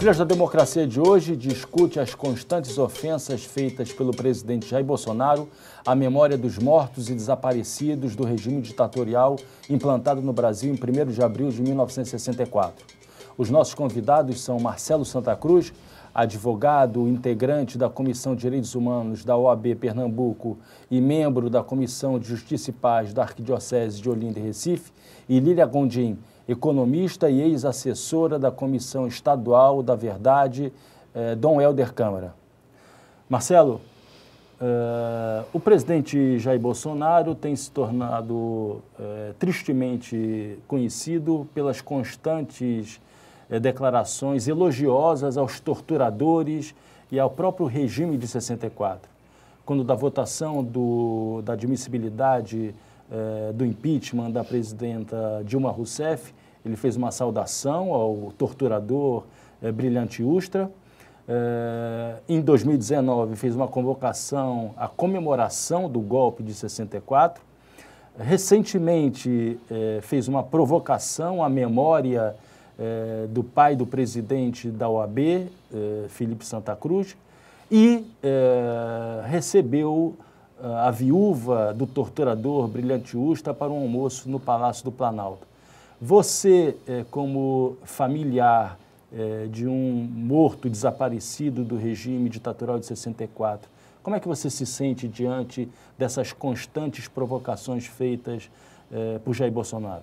Trilhas da Democracia de hoje discute as constantes ofensas feitas pelo presidente Jair Bolsonaro à memória dos mortos e desaparecidos do regime ditatorial implantado no Brasil em 1 de abril de 1964. Os nossos convidados são Marcelo Santa Cruz, advogado, integrante da Comissão de Direitos Humanos da OAB Pernambuco e membro da Comissão de Justiça e Paz da Arquidiocese de Olinda e Recife, e Lília Gondim, economista e ex-assessora da Comissão Estadual da Verdade, eh, Dom Helder Câmara. Marcelo, eh, o presidente Jair Bolsonaro tem se tornado eh, tristemente conhecido pelas constantes eh, declarações elogiosas aos torturadores e ao próprio regime de 64. Quando da votação do, da admissibilidade eh, do impeachment da presidenta Dilma Rousseff. Ele fez uma saudação ao torturador eh, Brilhante Ustra. Eh, em 2019, fez uma convocação à comemoração do golpe de 64. Recentemente, fez uma provocação à memória do pai do presidente da OAB, Felipe Santa Cruz, e recebeu a viúva do torturador Brilhante Usta para um almoço no Palácio do Planalto. Você, eh, como familiar eh, de um morto desaparecido do regime ditatorial de 64, como é que você se sente diante dessas constantes provocações feitas eh, por Jair Bolsonaro?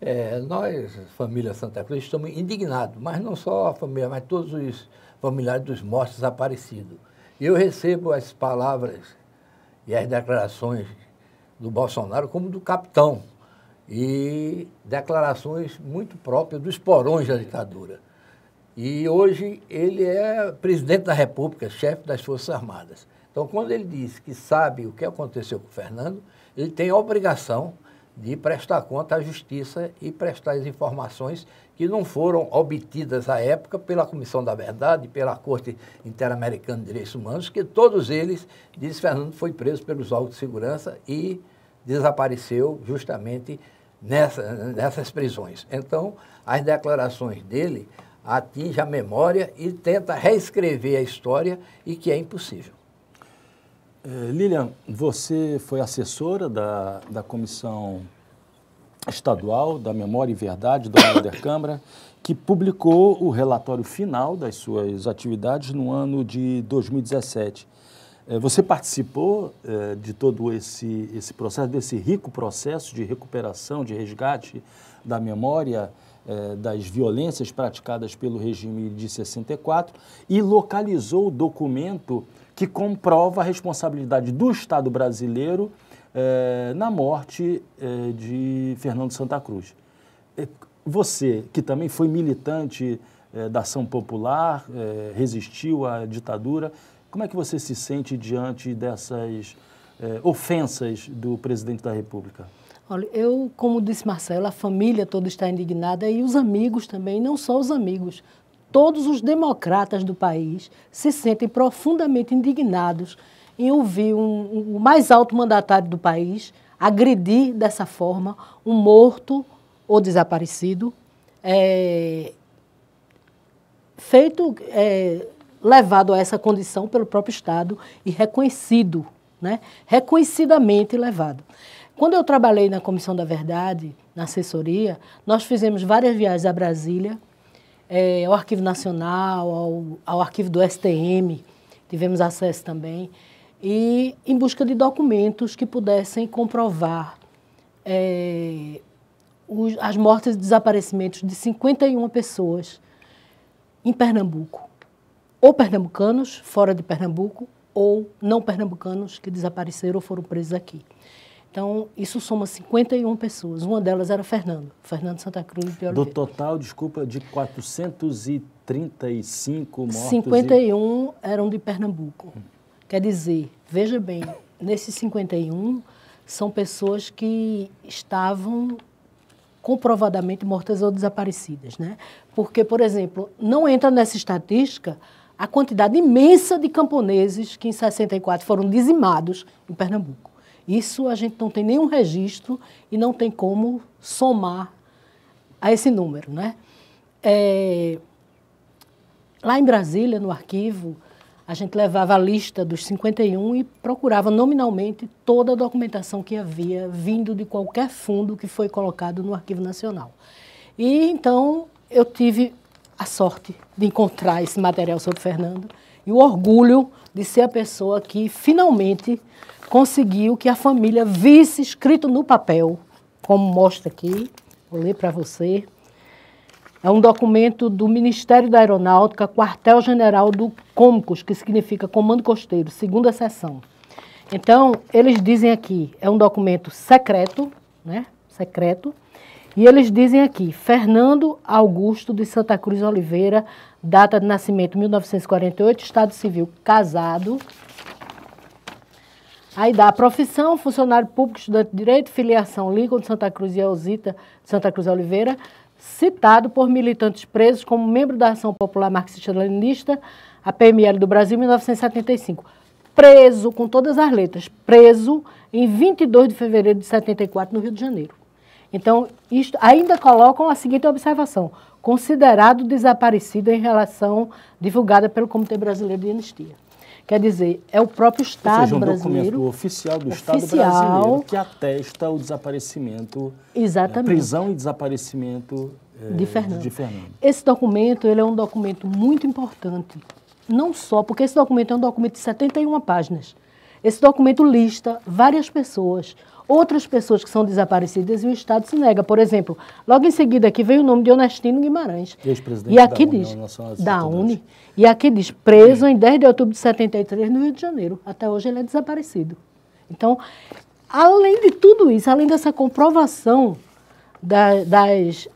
É, nós, família Santa Cruz, estamos indignados, mas não só a família, mas todos os familiares dos mortos desaparecidos. Eu recebo as palavras e as declarações do Bolsonaro, como do capitão, e declarações muito próprias dos porões da ditadura. E hoje ele é presidente da República, chefe das Forças Armadas. Então, quando ele diz que sabe o que aconteceu com o Fernando, ele tem a obrigação de prestar conta à justiça e prestar as informações que não foram obtidas à época pela Comissão da Verdade, pela Corte Interamericana de Direitos Humanos, que todos eles, diz Fernando, foi preso pelos órgãos de segurança e desapareceu justamente nessa, nessas prisões. Então, as declarações dele atingem a memória e tenta reescrever a história e que é impossível. Eh, Lilian, você foi assessora da, da Comissão estadual da Memória e Verdade, do Helder Câmara, que publicou o relatório final das suas atividades no ano de 2017. É, você participou é, de todo esse, esse processo, desse rico processo de recuperação, de resgate da memória é, das violências praticadas pelo regime de 64 e localizou o documento que comprova a responsabilidade do Estado brasileiro eh, na morte é, de Fernando Santa Cruz. Eh, você, que também foi militante da ação popular, resistiu à ditadura, como é que você se sente diante dessas ofensas do presidente da República? Olha, eu, como disse Marcelo, a família toda está indignada e os amigos também, não só os amigos. Todos os democratas do país se sentem profundamente indignados em ouvir um, um, o mais alto mandatário do país agredir dessa forma um morto ou desaparecido, é, feito, é, levado a essa condição pelo próprio Estado e reconhecido, né? reconhecidamente levado. Quando eu trabalhei na Comissão da Verdade, na assessoria, nós fizemos várias viagens a Brasília, é, ao Arquivo Nacional, ao, ao Arquivo do STM, tivemos acesso também e em busca de documentos que pudessem comprovar é, os, as mortes e desaparecimentos de 51 pessoas em Pernambuco, ou pernambucanos fora de Pernambuco, ou não pernambucanos que desapareceram ou foram presos aqui. Então, isso soma 51 pessoas. Uma delas era Fernando, Fernando Santa Cruz de Oliveira. Do total, desculpa, de 435 mortos? 51 e... eram de Pernambuco. Hum. Quer dizer, veja bem, nesses 51 são pessoas que estavam comprovadamente mortas ou desaparecidas, né? Porque, por exemplo, não entra nessa estatística a quantidade imensa de camponeses que em 64 foram dizimados em Pernambuco. Isso a gente não tem nenhum registro e não tem como somar a esse número, né? É... Lá em Brasília, no arquivo, a gente levava a lista dos 51 e procurava nominalmente toda a documentação que havia vindo de qualquer fundo que foi colocado no Arquivo Nacional. E então eu tive a sorte de encontrar esse material sobre Fernando e o orgulho de ser a pessoa que finalmente conseguiu que a família visse escrito no papel, como mostra aqui, vou ler para você. É um documento do Ministério da Aeronáutica, quartel-general do Cômicos, que significa Comando Costeiro, segunda sessão. Então, eles dizem aqui, é um documento secreto, né? Secreto. E eles dizem aqui, Fernando Augusto de Santa Cruz Oliveira, data de nascimento 1948, Estado Civil, casado. Aí dá a profissão, funcionário público, estudante de direito, filiação Lincoln de Santa Cruz e Elzita de Santa Cruz Oliveira, citado por militantes presos como membro da Ação Popular Marxista-Leninista, a PML do Brasil, em 1975. Preso, com todas as letras, preso em 22 de fevereiro de 74, no Rio de Janeiro. Então, isto, ainda colocam a seguinte observação: considerado desaparecido em relação divulgada pelo Comitê Brasileiro de Anistia. Quer dizer, é o próprio Estado Ou seja, um brasileiro. Documento oficial do oficial, Estado brasileiro que atesta o desaparecimento, né, exatamente. prisão e desaparecimento é, de, Fernando. de Fernando. Esse documento ele é um documento muito importante, não só porque esse documento é um documento de 71 páginas. Esse documento lista várias pessoas, outras pessoas que são desaparecidas e o Estado se nega. Por exemplo, logo em seguida aqui veio o nome de Honestino Guimarães. Ex-presidente da União Nacional Da UNE. E aqui diz, preso Sim. em 10 de outubro de 73 no Rio de Janeiro. Até hoje ele é desaparecido. Então, além de tudo isso, além dessa comprovação da, das,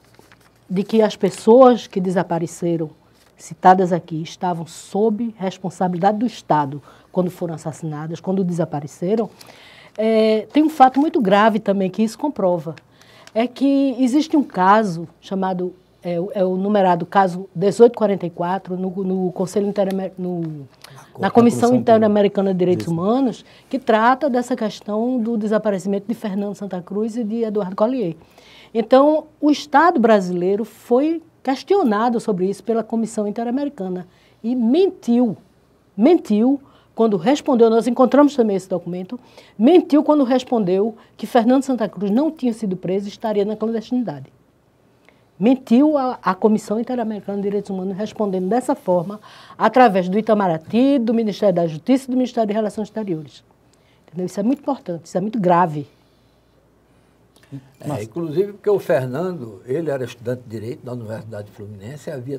de que as pessoas que desapareceram citadas aqui estavam sob responsabilidade do Estado quando foram assassinadas, quando desapareceram, é, tem um fato muito grave também que isso comprova. É que existe um caso chamado, é, é o numerado caso 1844, no, no Conselho Interamer, no, na Comissão Interamericana de Direitos Humanos, que trata dessa questão do desaparecimento de Fernando Santa Cruz e de Eduardo Collier. Então, o Estado brasileiro foi questionado sobre isso pela Comissão Interamericana e mentiu, mentiu quando respondeu, nós encontramos também esse documento, mentiu quando respondeu que Fernando Santa Cruz não tinha sido preso e estaria na clandestinidade. Mentiu a, a Comissão Interamericana de Direitos Humanos respondendo dessa forma, através do Itamaraty, do Ministério da Justiça e do Ministério de Relações Exteriores. Entendeu? Isso é muito importante, isso é muito grave. É, inclusive porque o Fernando, ele era estudante de Direito da Universidade Fluminense e havia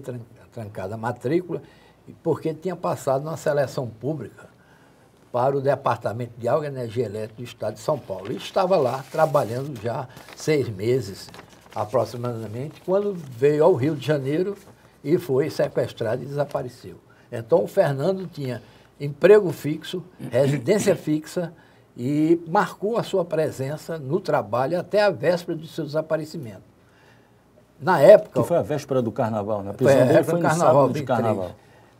trancado a matrícula porque tinha passado na seleção pública para o Departamento de Água e Energia Elétrica do Estado de São Paulo. E estava lá trabalhando já seis meses aproximadamente, quando veio ao Rio de Janeiro e foi sequestrado e desapareceu. Então, o Fernando tinha emprego fixo, residência fixa e marcou a sua presença no trabalho até a véspera do seu desaparecimento. Na época. Que foi a véspera do carnaval, né? A prisão é, é, foi, dele foi no carnaval, sábado de carnaval.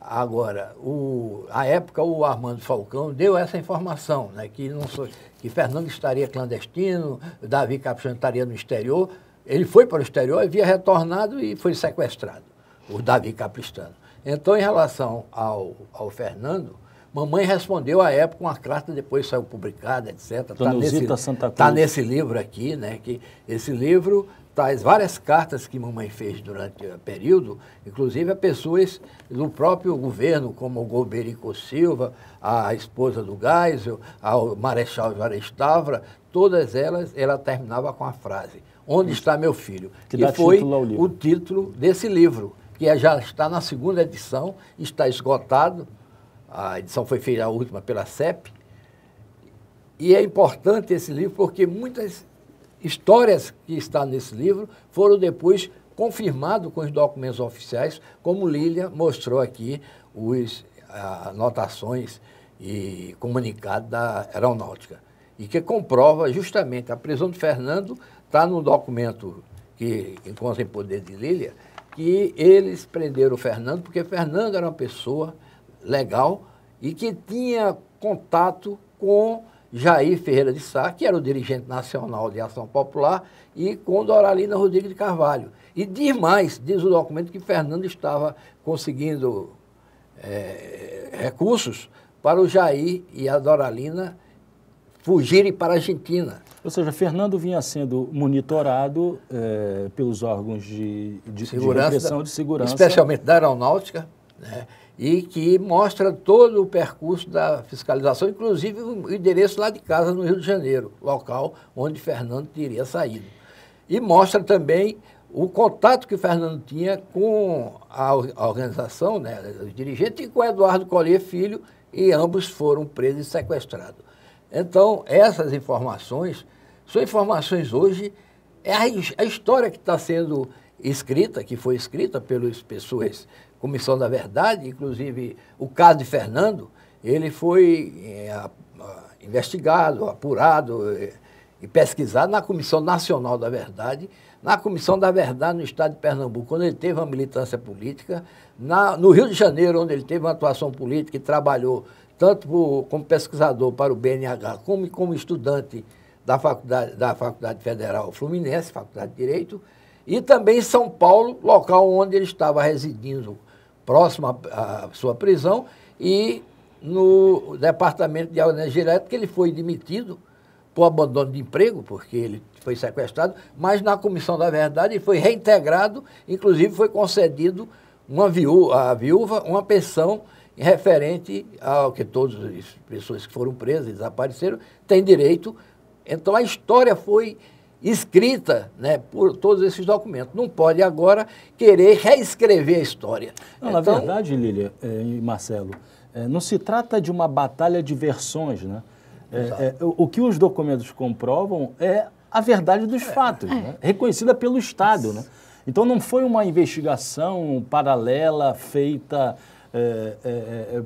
Agora, o, à época, o Armando Falcão deu essa informação, né, que, não sou, que Fernando estaria clandestino, Davi Capuchino estaria no exterior. Ele foi para o exterior, havia retornado e foi sequestrado, o Davi Capistano. Então, em relação ao, ao Fernando, mamãe respondeu à época uma carta, depois saiu publicada, etc. Está nesse, tá nesse livro aqui, né, que esse livro tais várias cartas que mamãe fez durante o período, inclusive a pessoas do próprio governo, como o Goberico Silva, a esposa do Geisel, ao Marechal Juarez Tavra, todas elas, ela terminava com a frase, onde está meu filho? Que, foi título o título desse livro, que é, já está na segunda edição, está esgotado, a edição foi feita a última pela CEP, e é importante esse livro porque muitas histórias que está nesse livro foram depois confirmado com os documentos oficiais, como Lília mostrou aqui as anotações e comunicado da aeronáutica, e que comprova justamente a prisão de Fernando está no documento que encontra em poder de Lília, que eles prenderam o Fernando porque Fernando era uma pessoa legal e que tinha contato com Jair Ferreira de Sá, que era o dirigente nacional de Ação Popular, e com Doralina Rodrigues de Carvalho. E diz mais, diz o documento, que Fernando estava conseguindo é, recursos para o Jair e a Doralina fugirem para a Argentina. Ou seja, Fernando vinha sendo monitorado é, pelos órgãos de, de, segurança, de de segurança. Especialmente da aeronáutica, né? e que mostra todo o percurso da fiscalização, inclusive o endereço lá de casa no Rio de Janeiro, local onde Fernando teria saído. E mostra também o contato que Fernando tinha com a, organização, né, os dirigentes, e com Eduardo Collier Filho, e ambos foram presos e sequestrados. Então, essas informações são informações hoje, é a, a história que está sendo escrita, que foi escrita pelos pessoas Comissão da Verdade, inclusive o caso de Fernando, ele foi é, investigado, apurado e, eh, e pesquisado na Comissão Nacional da Verdade, na Comissão da Verdade no Estado de Pernambuco, quando ele teve uma militância política, na, no Rio de Janeiro, onde ele teve uma atuação política e trabalhou tanto por, como pesquisador para o BNH, como como estudante da Faculdade, da Faculdade Federal Fluminense, Faculdade de Direito, e também em São Paulo, local onde ele estava residindo próximo à, sua prisão, e no departamento de Aurélia Direto, que ele foi demitido por abandono de emprego, porque ele foi sequestrado, mas na Comissão da Verdade ele foi reintegrado, inclusive foi concedido uma viúva, a viúva uma pensão referente ao que todas as pessoas que foram presas e desapareceram têm direito. Então a história foi escrita né, por todos esses documentos. Não pode agora querer reescrever a história. Não, então, na verdade, Lília é, e Marcelo, é, não se trata de uma batalha de versões. Né? É, o, o, que os documentos comprovam é a verdade dos é. fatos, é. né? reconhecida pelo Estado. Né? Então não foi uma investigação paralela feita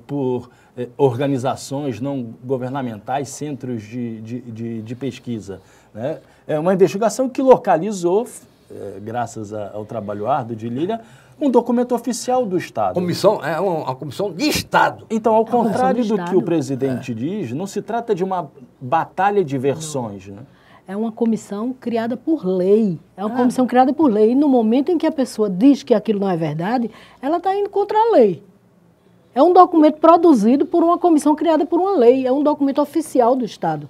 por organizações não governamentais, centros de, de, de, de pesquisa. Né? é, uma investigação que localizou, é, graças a, ao trabalho árduo de Lira, um documento oficial do Estado. Comissão, é uma, uma comissão de Estado. Então, ao é contrário do, do que o presidente é. diz, não se trata de uma batalha de versões. Né? É uma comissão criada por lei. É uma ah. comissão criada por lei. E no momento em que a pessoa diz que aquilo não é verdade, ela está indo contra a lei. É um documento produzido por uma comissão criada por uma lei. É um documento oficial do Estado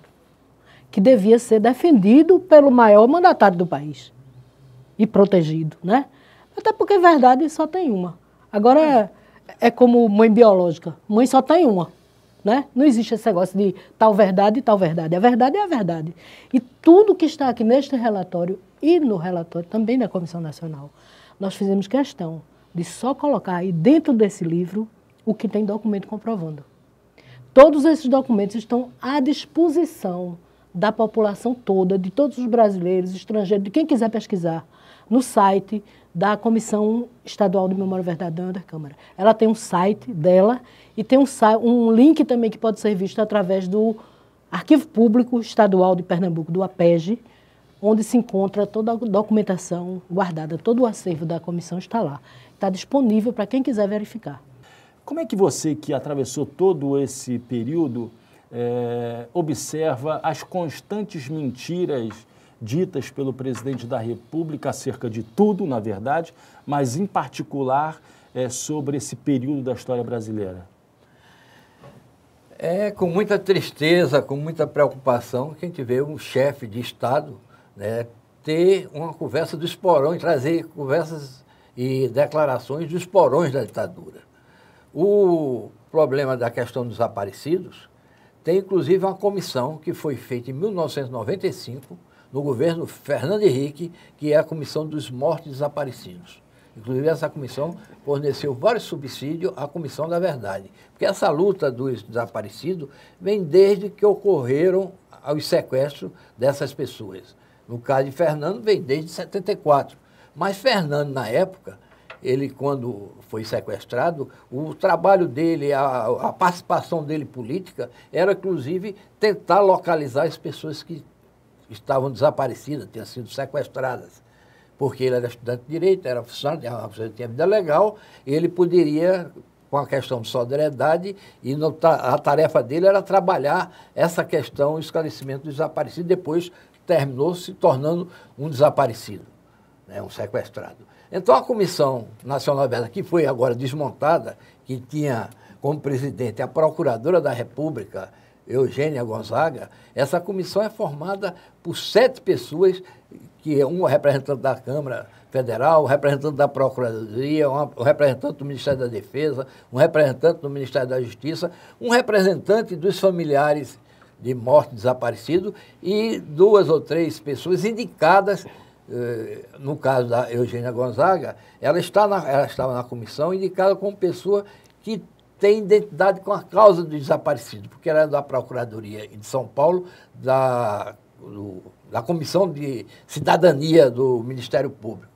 que devia ser defendido pelo maior mandatário do país e protegido, né? Até porque verdade só tem uma. Agora é, é como mãe biológica, mãe só tem uma, né? Não existe esse negócio de tal verdade e tal verdade. A verdade é a verdade. E tudo que está aqui neste relatório e no relatório também da Comissão Nacional, nós fizemos questão de só colocar aí dentro desse livro o que tem documento comprovando. Todos esses documentos estão à disposição da população toda, de todos os brasileiros, estrangeiros, de quem quiser pesquisar, no site da Comissão Estadual de Memória Verdadeira da Câmara. Ela tem um site dela e tem um, um link também que pode ser visto através do Arquivo Público Estadual de Pernambuco, do APEG, onde se encontra toda a documentação guardada, todo o acervo da comissão está lá. Está disponível para quem quiser verificar. Como é que você, que atravessou todo esse período, é, observa as constantes mentiras ditas pelo presidente da República acerca de tudo, na verdade, mas em particular é, sobre esse período da história brasileira? É com muita tristeza, com muita preocupação que a gente vê um chefe de Estado né, ter uma conversa dos porões, trazer conversas e declarações dos porões da ditadura. O problema da questão dos desaparecidos tem inclusive uma comissão que foi feita em 1995 no governo Fernando Henrique, que é a Comissão dos Mortos Desaparecidos. Inclusive, essa comissão forneceu vários subsídios à Comissão da Verdade. Porque essa luta dos desaparecidos vem desde que ocorreram os sequestros dessas pessoas. No caso de Fernando, vem desde 74. Mas Fernando, na época, ele quando foi sequestrado, o trabalho dele, a, a participação dele política era inclusive tentar localizar as pessoas que estavam desaparecidas, tinham sido sequestradas porque ele era estudante de direito, era funcionário, tinha vida legal, ele poderia, com a questão de solidariedade, e no, a tarefa dele era trabalhar essa questão, o esclarecimento do desaparecido, depois terminou se tornando um desaparecido, né, um sequestrado. Então, a Comissão Nacional Aberta, que foi agora desmontada, que tinha como presidente a Procuradora da República, Eugênia Gonzaga, essa comissão é formada por sete pessoas, que é um representante da Câmara Federal, um representante da Procuradoria, um representante do Ministério da Defesa, um representante do Ministério da Justiça, um representante dos familiares de morte desaparecido e duas ou três pessoas indicadas eh, no caso da Eugênia Gonzaga, ela, está na, ela estava na comissão indicada como pessoa que tem identidade com a causa do desaparecido, porque ela é da Procuradoria de São Paulo, da, do, da Comissão de Cidadania do Ministério Público.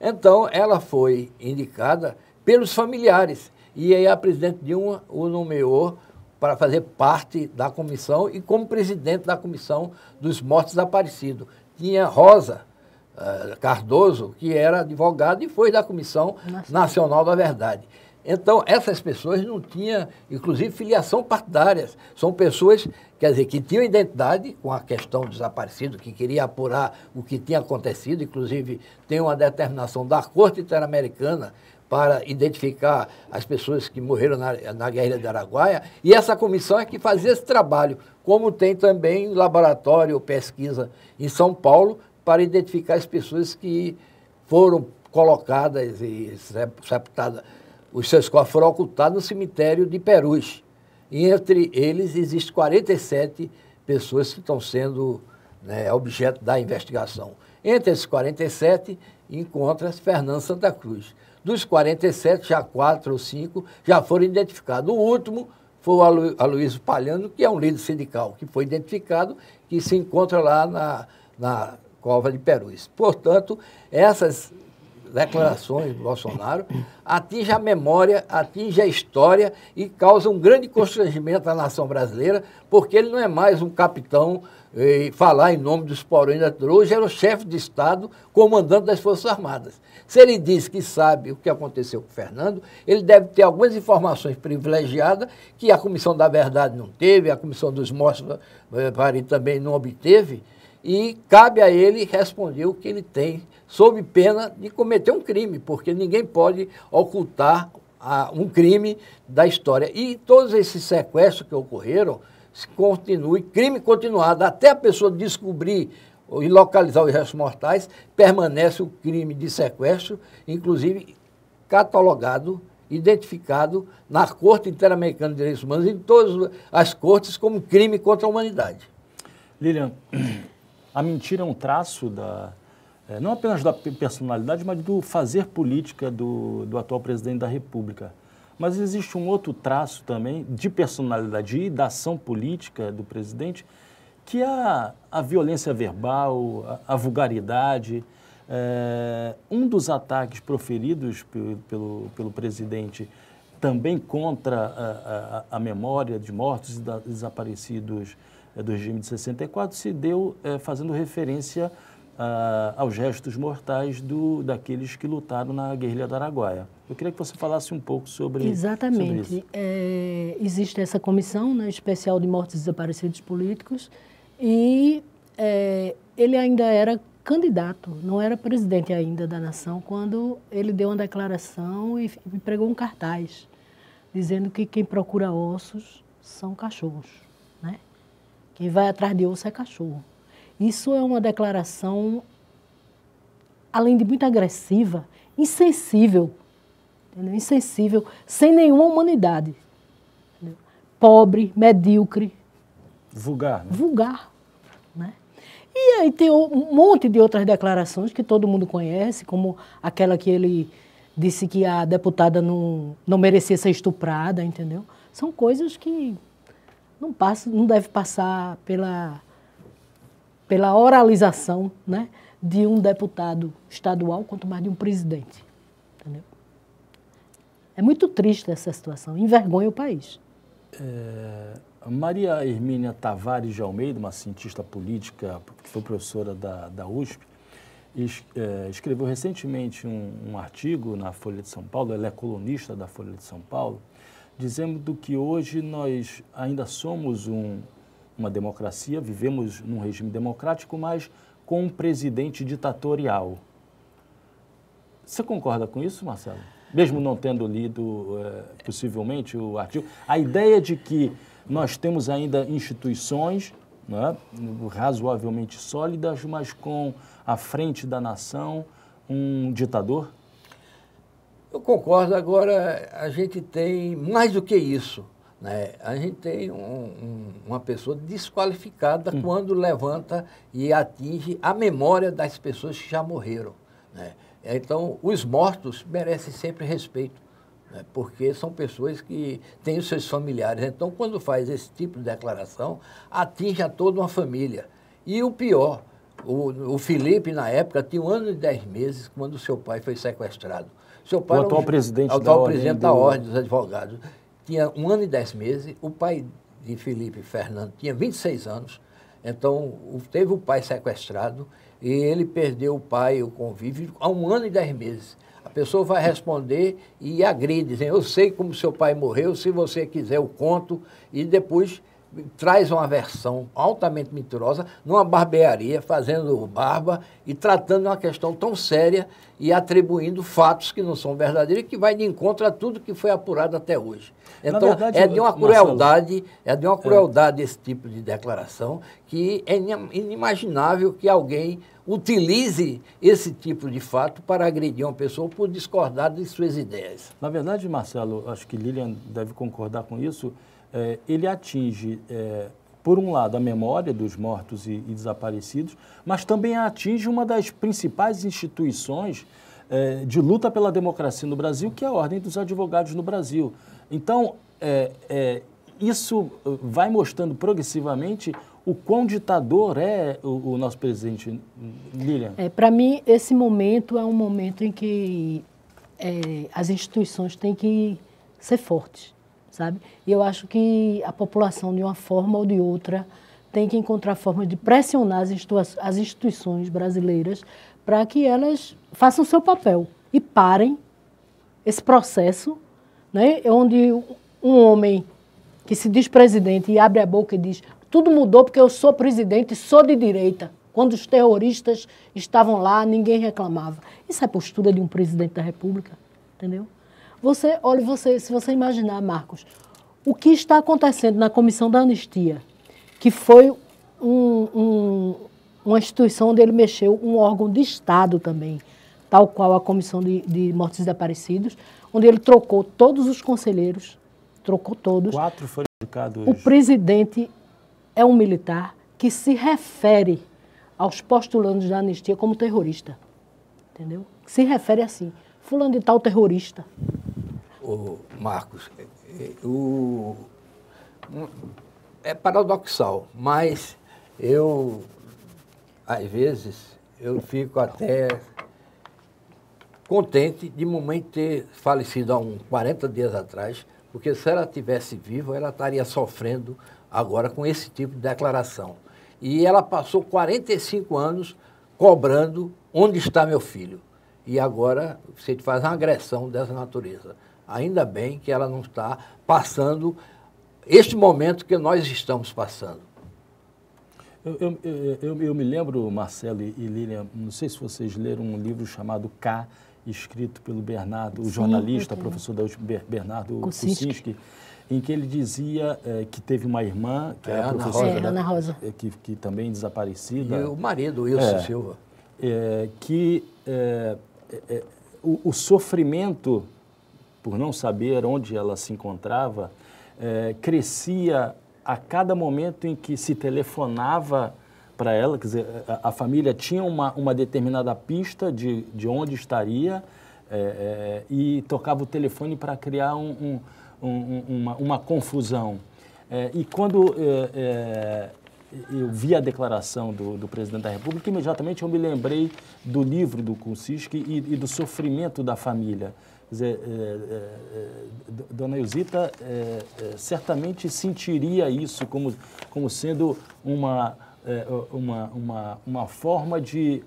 Então, ela foi indicada pelos familiares. E aí a presidente Dilma o nomeou para fazer parte da comissão e como presidente da comissão dos mortos desaparecidos. Tinha Rosa, eh, Cardoso, que era advogado e foi da Comissão Nossa. Nacional da Verdade. Então, essas pessoas não tinham, inclusive, filiação partidária. São pessoas, quer dizer, que tinham identidade com a questão do que queria apurar o que tinha acontecido. Inclusive, tem uma determinação da Corte Interamericana para identificar as pessoas que morreram na, na Guerra de Araguaia. E essa comissão é que fazia esse trabalho, como tem também laboratório pesquisa em São Paulo, para identificar as pessoas que foram colocadas e sepultadas, os seus corpos foram ocultados no cemitério de Perus. E entre eles existem 47 pessoas que estão sendo né, objeto da investigação. Entre esses 47 encontra-se Fernando Santa Cruz. Dos 47, já quatro ou cinco já foram identificados. O último foi o Alo Aloysio Palhano, que é um líder sindical, que foi identificado, que se encontra lá na, na cova de Perus. Portanto, essas declarações do Bolsonaro atingem a memória, atingem a história e causam um grande constrangimento à nação brasileira, porque ele não é mais um capitão eh, falar em nome dos porões hoje era o chefe de Estado, comandante das Forças Armadas. Se ele diz que sabe o que aconteceu com Fernando, ele deve ter algumas informações privilegiadas que a Comissão da Verdade não teve, a Comissão dos Mortos eh, também não obteve, e cabe a ele responder o que ele tem, sob pena de cometer um crime, porque ninguém pode ocultar a, ah, um crime da história. E todos esses sequestros que ocorreram continue, crime continuado, até a pessoa descobrir e localizar os restos mortais, permanece o crime de sequestro, inclusive catalogado, identificado na Corte Interamericana de Direitos Humanos, em todas as cortes, como crime contra a humanidade. Lilian, a mentira é um traço da, é, não apenas da personalidade, mas do fazer política do, do atual presidente da República. Mas existe um outro traço também de personalidade e da ação política do presidente, que é a, a violência verbal, a, a vulgaridade. É, um dos ataques proferidos pelo, pelo, presidente também contra a, a memória de mortos e da, desaparecidos é do regime de 64 se deu é, fazendo referência a, ah, aos restos mortais do, daqueles que lutaram na guerrilha do Araguaia. Eu queria que você falasse um pouco sobre, Exatamente. Sobre isso. É, existe essa comissão né, especial de mortes e desaparecidos políticos e é, ele ainda era candidato, não era presidente ainda da nação, quando ele deu uma declaração e, e pregou um cartaz dizendo que quem procura ossos são cachorros. Quem vai atrás de osso é cachorro. Isso é uma declaração, além de muito agressiva, insensível. Entendeu? Insensível, sem nenhuma humanidade. Entendeu? Pobre, medíocre. Vulgar. Né? Vulgar. Né? E aí tem um monte de outras declarações que todo mundo conhece, como aquela que ele disse que a deputada não, não merecia ser estuprada, entendeu? São coisas que não passa, não deve passar pela, pela oralização né, de um deputado estadual, quanto mais de um presidente. Entendeu? É muito triste essa situação, envergonha o país. É, Maria Hermínia Tavares de Almeida, uma cientista política que foi professora da, da USP, es, é, escreveu recentemente um, um artigo na Folha de São Paulo, ela é colunista da Folha de São Paulo, dizendo que hoje nós ainda somos um, uma democracia, vivemos num regime democrático, mas com um presidente ditatorial. Você concorda com isso, Marcelo? Mesmo não tendo lido, é, possivelmente, o artigo, a ideia de que nós temos ainda instituições né, razoavelmente sólidas, mas com à frente da nação um ditador? Eu concordo. Agora, a gente tem mais do que isso. Né? A gente tem um, um, uma pessoa desqualificada hum. quando levanta e atinge a memória das pessoas que já morreram. Né? Então, os mortos merecem sempre respeito, né? porque são pessoas que têm os seus familiares. Então, quando faz esse tipo de declaração, atinge a toda uma família. E o pior, o, o Felipe, na época, tinha um ano e dez meses quando seu pai foi sequestrado. Seu pai o atual um, presidente, é atual da, presidente ordem da Ordem dos Advogados. Tinha um ano e dez meses, o pai de Felipe Fernando tinha 26 anos, então teve o pai sequestrado e ele perdeu o pai, e o convívio, há um ano e dez meses. A pessoa vai responder e agride, dizendo, eu sei como seu pai morreu, se você quiser eu conto, e depois traz uma versão altamente mentirosa numa barbearia, fazendo barba e tratando uma questão tão séria e atribuindo fatos que não são verdadeiros e que vai de encontro a tudo que foi apurado até hoje. Então, verdade, é de uma crueldade, Marcelo, é de uma é. crueldade é. esse tipo de declaração que é inimaginável que alguém utilize esse tipo de fato para agredir uma pessoa por discordar de suas ideias. Na verdade, Marcelo, acho que Lilian deve concordar com isso, é, ele atinge, é, por um lado, a memória dos mortos e, e, desaparecidos, mas também atinge uma das principais instituições é, de luta pela democracia no Brasil, que é a Ordem dos Advogados no Brasil. Então, é, é, isso uh, vai mostrando progressivamente o quão ditador é o, o nosso presidente Lilian. É, Para mim, esse momento é um momento em que é, as instituições têm que ser fortes sabe? E eu acho que a população, de uma forma ou de outra, tem que encontrar formas de pressionar as, as instituições brasileiras para que elas façam seu papel e parem esse processo, né? Onde um homem que se diz presidente e abre a boca e diz tudo mudou porque eu sou presidente, sou de direita. Quando os terroristas estavam lá, ninguém reclamava. Isso é postura de um presidente da República, entendeu? Você, olha, você, se você imaginar, Marcos, o que está acontecendo na Comissão da Anistia, que foi um, um, uma instituição onde ele mexeu, um órgão de Estado também, tal qual a Comissão de, de Mortes Desaparecidos, onde ele trocou todos os conselheiros, trocou todos. Quatro foram indicados. O presidente é um militar que se refere aos postulantes da anistia como terrorista, entendeu? Se refere assim, fulano de tal terrorista. É, é, o Marcos, hum, o, é paradoxal, mas eu, às vezes, eu fico até contente de mamãe ter falecido há uns 40 dias atrás, porque se ela tivesse viva, ela estaria sofrendo agora com esse tipo de declaração. E ela passou 45 anos cobrando onde está meu filho. E agora você faz uma agressão dessa natureza. Ainda bem que ela não está passando este momento que nós estamos passando. Eu, eu, eu, eu me lembro, Marcelo e Lilian, não sei se vocês leram um livro chamado K, escrito pelo Bernardo, o Sim, jornalista, professor da USP, Bernardo Kucinski, em que ele dizia é, que teve uma irmã, que é, era é, Ana Rosa, é, Ana Rosa. Que, que também desaparecida. E o marido, Wilson é. Silva. É, que eh, eh, o, o sofrimento por não saber onde ela se encontrava, é, crescia a cada momento em que se telefonava para ela, quer dizer, a, a, família tinha uma, uma determinada pista de, de onde estaria é, é, e tocava o telefone para criar um, um, um, uma, uma, confusão. É, e quando é, é, eu vi a declaração do, do, presidente da República, imediatamente eu me lembrei do livro do Kuczynski e, e do sofrimento da família. É, é, é, Dizer, Dona Eusita certamente sentiria isso como, como sendo uma, uma, uma, uma forma de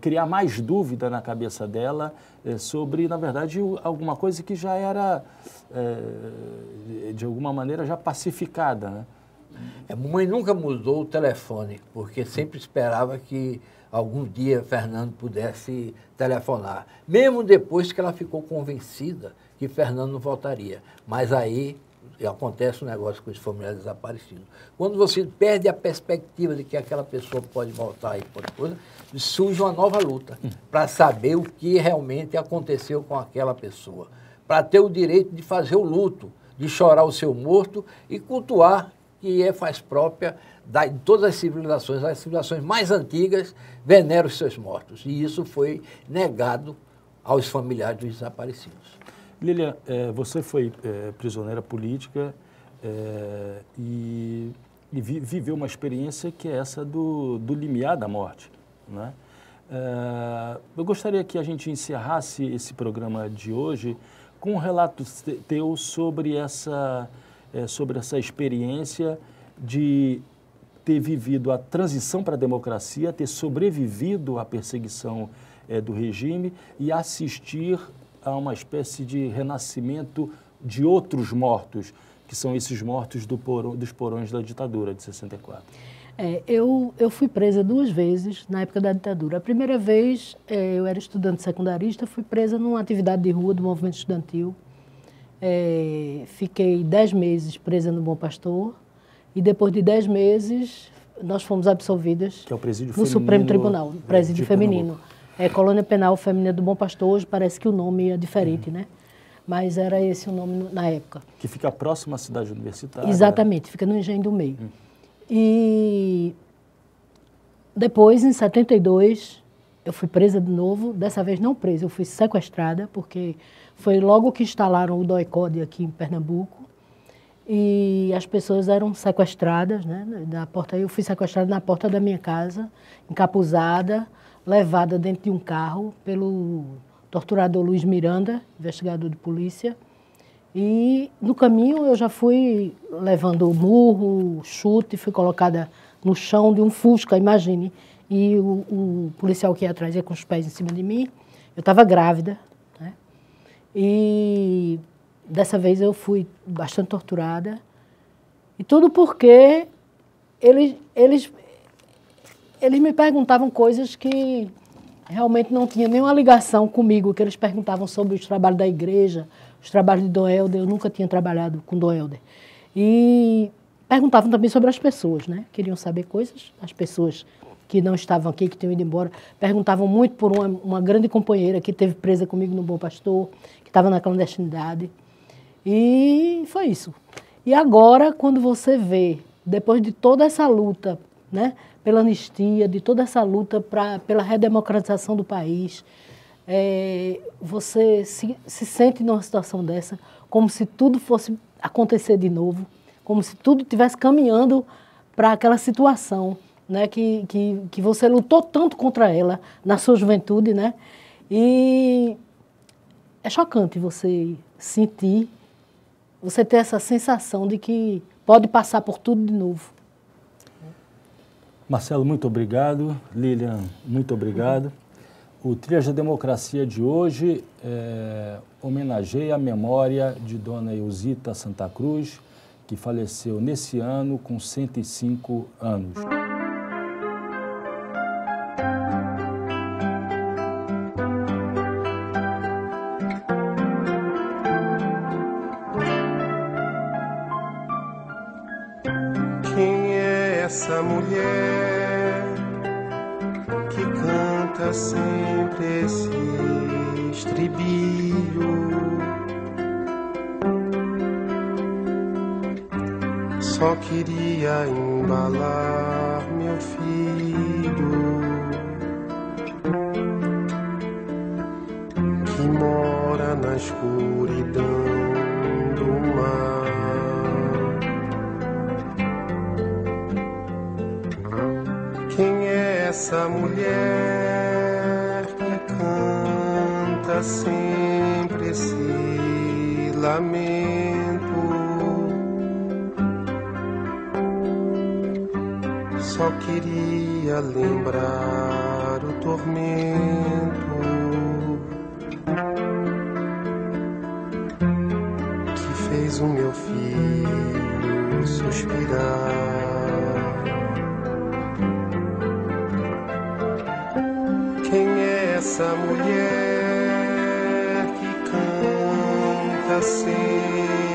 criar mais dúvida na cabeça dela sobre, na verdade, alguma coisa que já era, de alguma maneira, já pacificada. Né? A mamãe nunca mudou o telefone, porque sempre esperava que algum dia Fernando pudesse telefonar. Mesmo depois que ela ficou convencida que Fernando não voltaria. Mas aí acontece um negócio com os familiares desaparecidos. Quando você perde a perspectiva de que aquela pessoa pode voltar e pode coisa, surge uma nova luta para saber o que realmente aconteceu com aquela pessoa. Para ter o direito de fazer o luto, de chorar o seu morto e cultuar, que é, faz própria da, de todas as civilizações, as civilizações mais antigas veneram os seus mortos. E isso foi negado aos familiares dos desaparecidos. Lilian, é, você foi é, prisioneira política é, e, e vi, viveu uma experiência que é essa do, do limiar da morte. Né? É, eu gostaria que a gente encerrasse esse programa de hoje com um relato teu sobre essa, é, sobre essa experiência de ter vivido a transição para a democracia, ter sobrevivido à perseguição é, do regime e assistir a uma espécie de renascimento de outros mortos, que são esses mortos do porão, dos porões da ditadura de 64. É, eu, eu fui presa duas vezes na época da ditadura. A primeira vez, é, eu era estudante secundarista, fui presa numa atividade de rua do movimento estudantil. É, fiquei dez meses presa no Bom Pastor e depois de 10 meses, nós fomos absolvidas é no feminino, Supremo Tribunal, presídio feminino. É Colônia Penal Feminina do Bom Pastor, hoje parece que o nome é diferente, uhum. né? Mas era esse o nome na época. Que fica próximo à cidade universitária. Exatamente, fica no Engenho do Meio. Uhum. E depois, em 72, eu fui presa de novo. Dessa vez não presa, eu fui sequestrada, porque foi logo que instalaram o DOICODE aqui em Pernambuco e as pessoas eram sequestradas, né? Na porta, eu fui sequestrada na porta da minha casa, encapuzada, levada dentro de um carro pelo torturador Luiz Miranda, investigador de polícia. E no caminho eu já fui levando murro, chute, fui colocada no chão de um Fusca, imagine. E o, o policial que ia atrás ia com os pés em cima de mim. Eu estava grávida. Né? E dessa vez eu fui bastante torturada. E tudo porque eles, eles, eles me perguntavam coisas que realmente não tinha nenhuma ligação comigo, que eles perguntavam sobre os trabalhos da igreja, os trabalhos de Doelder, eu nunca tinha trabalhado com Doelder. E perguntavam também sobre as pessoas, né? Queriam saber coisas, as pessoas que não estavam aqui, que tinham ido embora, perguntavam muito por uma, uma grande companheira que teve presa comigo no Bom Pastor, que estava na clandestinidade. E foi isso. E agora, quando você vê, depois de toda essa luta né, pela anistia, de toda essa luta pra, pela redemocratização do país, é, você se, se sente numa situação dessa, como se tudo fosse acontecer de novo, como se tudo estivesse caminhando para aquela situação né, que, que, que você lutou tanto contra ela na sua juventude, né? E é chocante você sentir você ter essa sensação de que pode passar por tudo de novo. Marcelo, muito obrigado. Lilian, muito obrigado. O Trias da Democracia de hoje é, homenageia a memória de Dona Eusita Santa Cruz, que faleceu nesse ano com 105 anos. essa mulher que canta sempre esse estribilho. Só queria embalar meu filho. sempre esse lamento. Só queria lembrar o tormento que fez o meu filho suspirar. Quem é essa mulher? sempre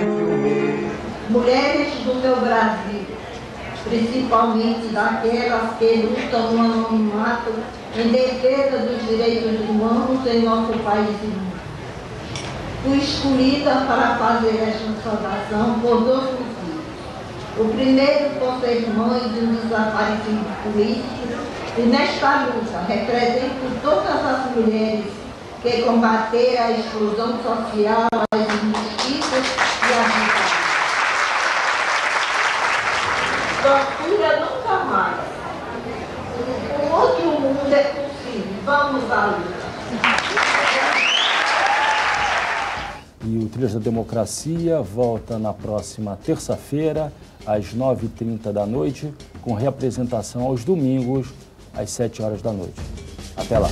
o Mulheres do meu Brasil, principalmente daquelas que lutam no anonimato em defesa dos direitos humanos em nosso país mundo. Fui escolhida para fazer esta saudação por dois motivos. O primeiro por ser mãe de um desaparecido político e nesta luta represento todas as mulheres que combateram a exclusão social, E o Trilhas da Democracia volta na próxima terça-feira, às 9h30 da noite, com reapresentação aos domingos, às 7 horas da noite. Até lá!